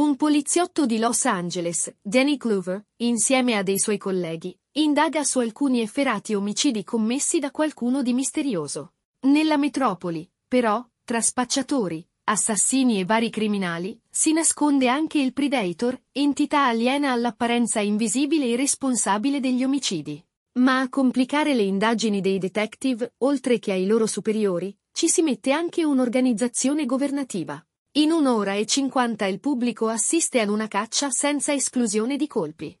Un poliziotto di Los Angeles, Danny Clover, insieme a dei suoi colleghi, indaga su alcuni efferati omicidi commessi da qualcuno di misterioso. Nella metropoli, però, tra spacciatori, assassini e vari criminali, si nasconde anche il Predator, entità aliena all'apparenza invisibile e responsabile degli omicidi. Ma a complicare le indagini dei detective, oltre che ai loro superiori, ci si mette anche un'organizzazione governativa. In un'ora e cinquanta il pubblico assiste ad una caccia senza esclusione di colpi.